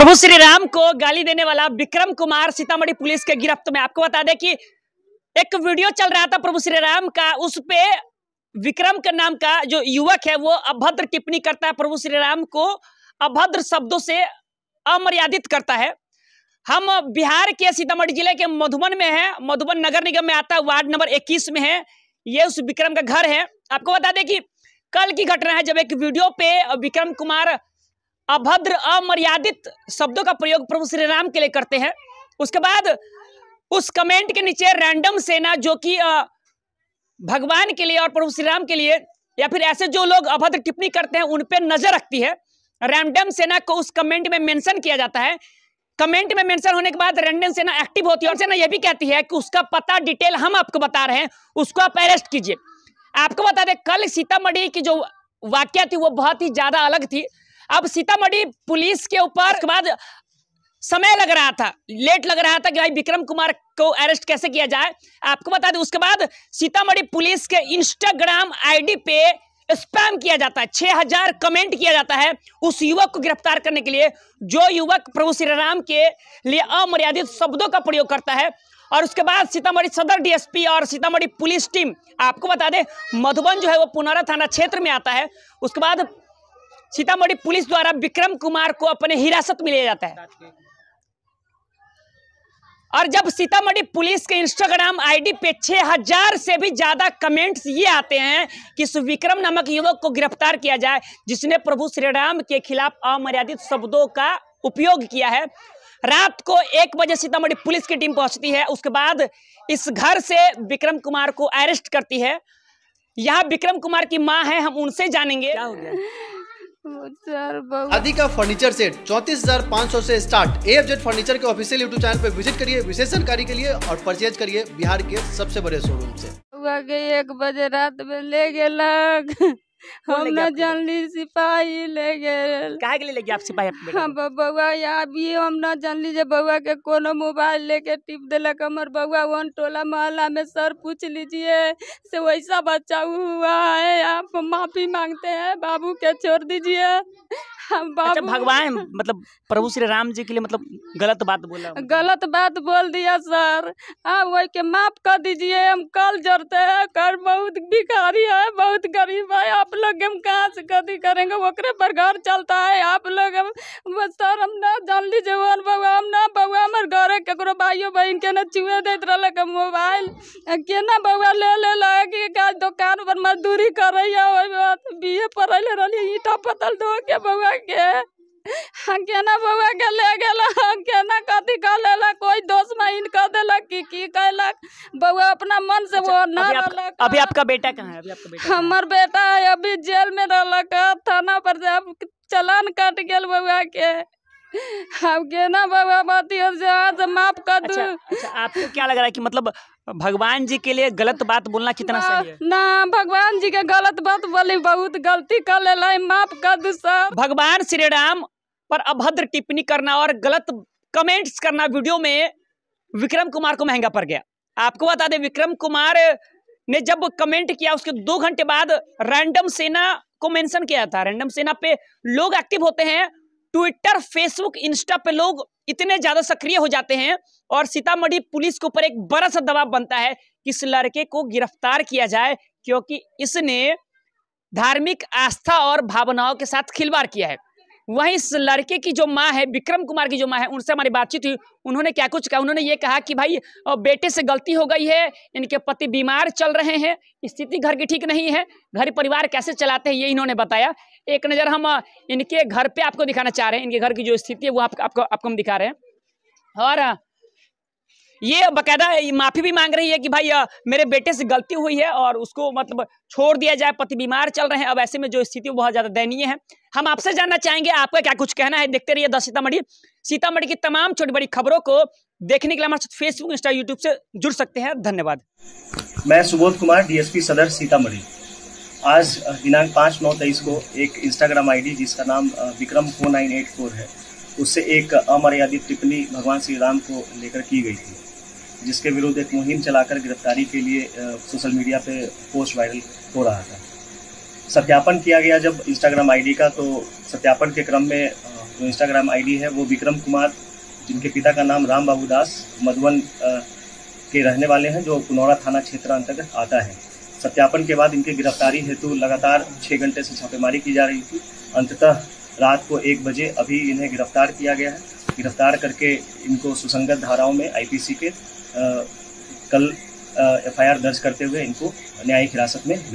प्रभु श्री राम को गाली देने वाला विक्रम कुमार सीतामढ़ी पुलिस के गिरफ्त में आपको बता दें कि एक वीडियो चल रहा था प्रभु श्री राम का उस पे विक्रम का नाम का जो युवक है वो अभद्र टिप्पणी करता है प्रभु श्री राम को अभद्र शब्दों से अमर्यादित करता है हम बिहार के सीतामढ़ी जिले के मधुबन में है मधुबन नगर निगम में आता है वार्ड नंबर इक्कीस में है ये उस विक्रम का घर है आपको बता दें कि कल की घटना है जब एक वीडियो पे विक्रम कुमार अभद्र अमर्यादित शब्दों का प्रयोग प्रभु श्री राम के लिए करते हैं उसके बाद उस कमेंट के नीचे रैंडम सेना जो कि भगवान के लिए और प्रभु श्री राम के लिए या फिर ऐसे जो लोग अभद्र टिप्पणी करते हैं उन पर नजर रखती है रैंडम सेना को उस कमेंट में मेंशन किया जाता है कमेंट में मेंशन होने के बाद रैंडम सेना एक्टिव होती है और सेना यह भी कहती है कि उसका पता डिटेल हम आपको बता रहे हैं उसको आप अरेस्ट कीजिए आपको बता दें कल सीतामढ़ी की जो वाक्य थी वो बहुत ही ज्यादा अलग थी अब सीतामढ़ी पुलिस के ऊपर बाद समय लग रहा था लेट लग रहा था कि भाई विक्रम कुमार को अरेस्ट कैसे किया जाए आपको बता दें उसके बाद सीतामढ़ी पुलिस के इंस्टाग्राम आईडी पे स्पैम किया जाता है हजार कमेंट किया जाता है उस युवक को गिरफ्तार करने के लिए जो युवक प्रभु श्री राम के लिए अमर्यादित शब्दों का प्रयोग करता है और उसके बाद सीतामढ़ी सदर डीएसपी और सीतामढ़ी पुलिस टीम आपको बता दें मधुबन जो है वो पुनारा थाना क्षेत्र में आता है उसके बाद सीतामढ़ी पुलिस द्वारा विक्रम कुमार को अपने हिरासत में लिया जाता है और जब सीतामढ़ी पुलिस के इंस्टाग्राम आईडी पे 6000 से भी ज्यादा कमेंट्स ये आते हैं कि सुविक्रम नामक युवक को गिरफ्तार किया जाए जिसने प्रभु श्री राम के खिलाफ अमर्यादित शब्दों का उपयोग किया है रात को एक बजे सीतामढ़ी पुलिस की टीम पहुंचती है उसके बाद इस घर से विक्रम कुमार को अरेस्ट करती है यहाँ विक्रम कुमार की माँ है हम उनसे जानेंगे क्या हो गया आदि का फर्नीचर सेट चौंतीस हजार पाँच सौ से start A F Z furniture के ऑफिशियल यूट्यूब चैनल पर विजिट करिए विशेष जानकारी के लिए और परचेज करिए बिहार के सबसे बड़े शोरूम ऐसी एक बजे रात में ले गए हम न जानली सिपाही ले गए काहे के ले गए आप सिपाही हाँ, हम बउआ यहाँ भी हम न जानली जे बउआ के कोनो मोबाइल लेके टिप देलक हमर बउआ वन टोला मोहल्ला में सर पूछ लीजिए से वैसा बच्चा हुआ है आप माफी मांगते हैं बाबू के छोड़ दीजिए हम अच्छा, बाबू अच्छा भगवान मतलब प्रभु श्री राम जी के लिए मतलब गलत बात बोला गलत बात बोल दिया सर आप वही के माफ कर दीजिए हम कल जड़ते हैं कर बहुत भिखारी है बहुत गरीब है आप आप लोग हम कहाँ से कभी करेंगे ओकरे पर घर चलता है आप लोग हम सर हम ना जान लीजिए बउआ हम ना बउआ हमारे घर है ककरो भाइयो बहन के ना चुए देते रहे मोबाइल के ना बउआ ले ले लगे का दुकान पर मजदूरी करे ए पढ़े रही ईटा पतल धो के बउआ के हाँ केना बउआ के ले गए गेल केना कथी कर तो वो अपना मन से अच्छा, वो ना अभी, आप, अभी आपका बेटा कहाँ है अभी आपका बेटा हमार बेटा है अभी जेल में रहा का थाना पर जब चलान कट गया बउआ के अब गेना बाबा बाती से माफ कर अच्छा, दू अच्छा, अच्छा, आपको क्या लग रहा है कि मतलब भगवान जी के लिए गलत बात बोलना कितना सही है ना भगवान जी के गलत बात बोली बहुत गलती कर ले माफ कर दू सर भगवान श्री राम पर अभद्र टिप्पणी करना और गलत कमेंट्स करना वीडियो में विक्रम कुमार को महंगा पड़ गया आपको बता दें विक्रम कुमार ने जब कमेंट किया उसके दो घंटे बाद रैंडम सेना को मेंशन किया था रैंडम सेना पे लोग एक्टिव होते हैं ट्विटर फेसबुक इंस्टा पे लोग इतने ज्यादा सक्रिय हो जाते हैं और सीतामढ़ी पुलिस के ऊपर एक बड़ा सा दबाव बनता है कि इस लड़के को गिरफ्तार किया जाए क्योंकि इसने धार्मिक आस्था और भावनाओं के साथ खिलवाड़ किया है वहीं इस लड़के की जो माँ है विक्रम कुमार की जो माँ है उनसे हमारी बातचीत हुई उन्होंने क्या कुछ कहा उन्होंने ये कहा कि भाई बेटे से गलती हो गई है इनके पति बीमार चल रहे हैं स्थिति घर की ठीक नहीं है घर परिवार कैसे चलाते हैं ये इन्होंने बताया एक नज़र हम इनके घर पे आपको दिखाना चाह रहे हैं इनके घर की जो स्थिति है वो आप, आपको आपको हम दिखा रहे हैं और ये बकायदा माफ़ी भी मांग रही है कि भाई मेरे बेटे से गलती हुई है और उसको मतलब छोड़ दिया जाए पति बीमार चल रहे हैं अब ऐसे में जो स्थिति बहुत ज़्यादा दयनीय है हम आपसे जानना चाहेंगे आपका क्या कुछ कहना है देखते रहिए दस सीतामढ़ी सीतामढ़ी की तमाम छोटी बड़ी खबरों को देखने के लिए हमारे साथ फेसबुक इंस्टा यूट्यूब से जुड़ सकते हैं धन्यवाद मैं सुबोध कुमार डीएसपी सदर सीतामढ़ी आज दिनांक पाँच नौ तेईस को एक इंस्टाग्राम आईडी जिसका नाम Vikram four nine eight four है उससे एक अमर्यादित टिप्पणी भगवान श्री राम को लेकर की गई थी जिसके विरुद्ध एक मुहिम चलाकर गिरफ्तारी के लिए सोशल मीडिया पे पोस्ट वायरल हो रहा था सत्यापन किया गया जब इंस्टाग्राम आईडी का तो सत्यापन के क्रम में जो इंस्टाग्राम आईडी है वो विक्रम कुमार जिनके पिता का नाम राम बाबू दास मधुबन के रहने वाले हैं जो पुनौरा थाना क्षेत्र अंतर्गत आता है सत्यापन के बाद इनकी गिरफ्तारी हेतु लगातार छः घंटे से छापेमारी की जा रही थी अंततः रात को एक बजे अभी इन्हें गिरफ्तार किया गया है गिरफ्तार करके इनको सुसंगत धाराओं में आईपीसी के कल एफआईआर दर्ज करते हुए इनको न्यायिक हिरासत में